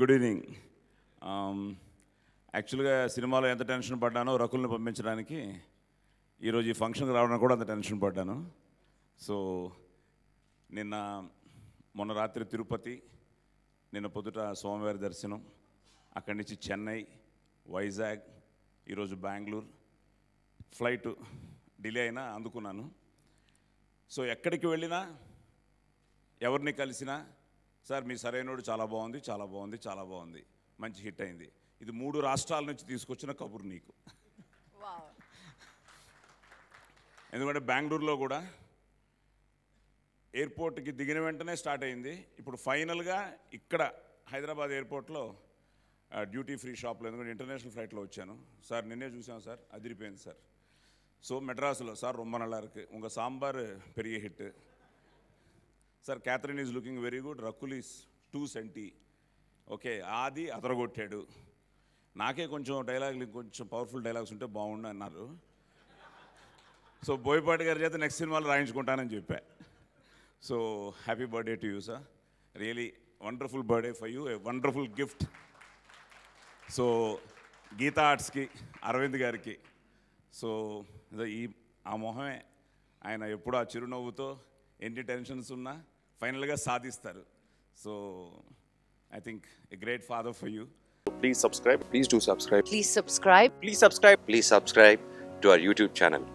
good evening యాక్చువల్గా సినిమాలో ఎంత టెన్షన్ పడ్డానో రకుల్ని పంపించడానికి ఈరోజు ఈ ఫంక్షన్కి రావడానికి కూడా అంత టెన్షన్ పడ్డాను సో నిన్న మొన్న రాత్రి తిరుపతి నిన్న పొద్దుట సోమవారి దర్శనం అక్కడి నుంచి చెన్నై వైజాగ్ ఈరోజు బెంగళూరు ఫ్లైట్ డిలే అయినా అందుకున్నాను సో ఎక్కడికి వెళ్ళినా ఎవరిని కలిసినా సార్ మీ సరైనోడు చాలా బాగుంది చాలా బాగుంది చాలా బాగుంది మంచి హిట్ అయింది ఇది మూడు రాష్ట్రాల నుంచి తీసుకొచ్చిన కబుర్ నీకు ఎందుకంటే బెంగళూరులో కూడా ఎయిర్పోర్ట్కి దిగిన వెంటనే స్టార్ట్ అయింది ఇప్పుడు ఫైనల్గా ఇక్కడ హైదరాబాద్ ఎయిర్పోర్ట్లో డ్యూటీ ఫ్రీ షాప్లో ఎందుకంటే ఇంటర్నేషనల్ ఫ్లైట్లో వచ్చాను సార్ నిన్నే చూసాను సార్ అదిరిపోయింది సార్ సో మెడ్రాసులో సార్ రొమ్మ நல்லா ఉంగ సాంబార్ పెరిగే hit sir Catherine is looking very good Rakul is too senti okay Aadi అదరగొట్టాడు నాకే కొంచెం డైలాగులు కొంచెం పవర్ఫుల్ డైలాగ్స్ ఉంటే బాగుండు అన్నారు సో బోయపాటి గారి చేత నెక్స్ట్ సినిమాలో రాయించుకుంటానని చెప్పా so happy birthday to you sir really wonderful birthday for you a wonderful gift so Geetha ఆర్ట్స్కి అరవింద్ గారికి సో ఈ ఆ మొహమే ఆయన ఎప్పుడు ఆ చిరునవ్వుతో ఎన్ని టెన్షన్స్ ఉన్నా ఫైనల్గా సాధిస్తారు so I think a great father for you please subscribe please to subscribe please subscribe please subscribe please subscribe to our YouTube channel